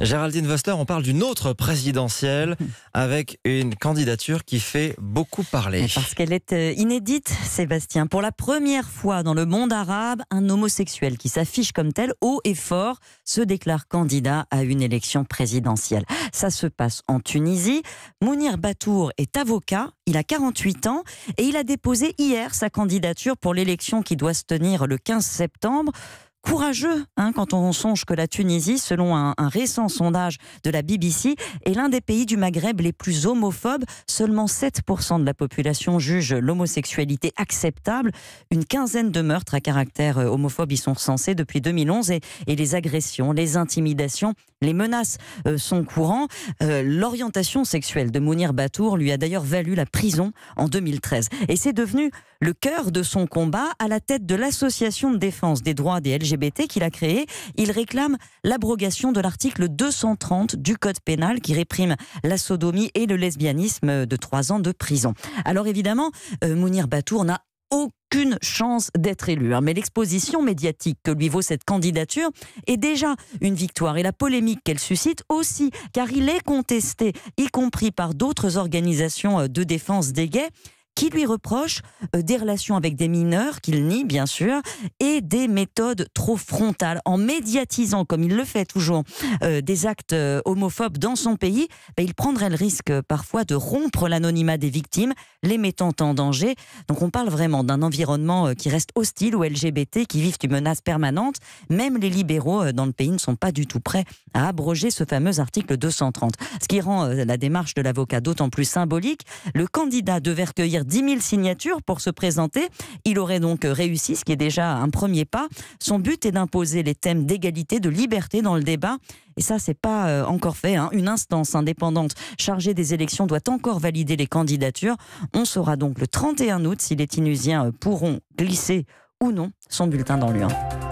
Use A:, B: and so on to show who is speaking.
A: Géraldine Voster on parle d'une autre présidentielle avec une candidature qui fait beaucoup parler. Parce qu'elle est euh, inédite, Sébastien. Pour la première fois dans le monde arabe, un homosexuel qui s'affiche comme tel, haut et fort, se déclare candidat à une élection présidentielle. Ça se passe en Tunisie. Mounir Batour est avocat, il a 48 ans et il a déposé hier sa candidature pour l'élection qui doit se tenir le 15 septembre courageux hein, quand on songe que la Tunisie, selon un, récent sondage de la BBC, est l'un des pays du Maghreb les plus homophobes. Seulement 7% de la population juge l'homosexualité acceptable. Une quinzaine de meurtres à caractère homophobe y sont censés depuis 2011 et, et les agressions, les intimidations les menaces euh, sont courantes, euh, L'orientation sexuelle de Mounir Batour lui a d'ailleurs valu la prison en 2013. Et c'est devenu le cœur de son combat à la tête de l'association de défense des droits des LGBT qu'il a créée. Il réclame l'abrogation de l'article 230 du Code pénal qui réprime la sodomie et le lesbianisme de trois ans de prison. Alors évidemment, euh, Mounir Batour n'a aucune chance d'être élu. Hein. Mais l'exposition médiatique que lui vaut cette candidature est déjà une victoire et la polémique qu'elle suscite aussi, car il est contesté, y compris par d'autres organisations euh, de défense des gays qui lui reproche euh, des relations avec des mineurs, qu'il nie bien sûr, et des méthodes trop frontales. En médiatisant, comme il le fait toujours, euh, des actes euh, homophobes dans son pays, bah, il prendrait le risque parfois de rompre l'anonymat des victimes, les mettant en danger. Donc on parle vraiment d'un environnement qui reste hostile aux LGBT, qui vivent une menace permanente. Même les libéraux dans le pays ne sont pas du tout prêts à abroger ce fameux article 230. Ce qui rend la démarche de l'avocat d'autant plus symbolique, le candidat devait recueillir 10 000 signatures pour se présenter. Il aurait donc réussi, ce qui est déjà un premier pas. Son but est d'imposer les thèmes d'égalité, de liberté dans le débat. Et ça, c'est pas euh, encore fait. Hein. Une instance indépendante chargée des élections doit encore valider les candidatures. On saura donc le 31 août si les Tunisiens euh, pourront glisser ou non son bulletin dans l'urne. Hein.